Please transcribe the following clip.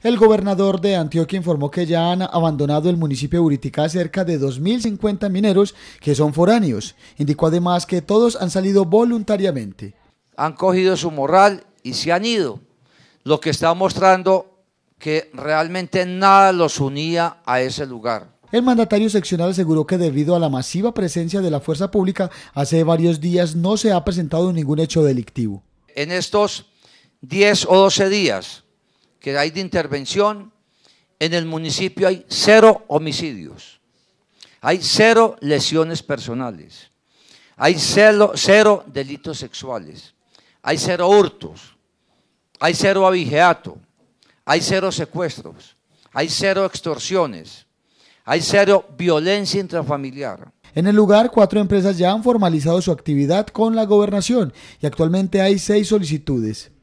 El gobernador de Antioquia informó que ya han abandonado el municipio de Buritica cerca de 2.050 mineros que son foráneos. Indicó además que todos han salido voluntariamente. Han cogido su moral y se han ido, lo que está mostrando que realmente nada los unía a ese lugar. El mandatario seccional aseguró que debido a la masiva presencia de la fuerza pública, hace varios días no se ha presentado ningún hecho delictivo. En estos 10 o 12 días que hay de intervención, en el municipio hay cero homicidios, hay cero lesiones personales, hay cero, delitos sexuales, hay cero hurtos, hay cero abigeato, hay cero secuestros, hay cero extorsiones, hay cero violencia intrafamiliar. En el lugar, cuatro empresas ya han formalizado su actividad con la gobernación y actualmente hay seis solicitudes.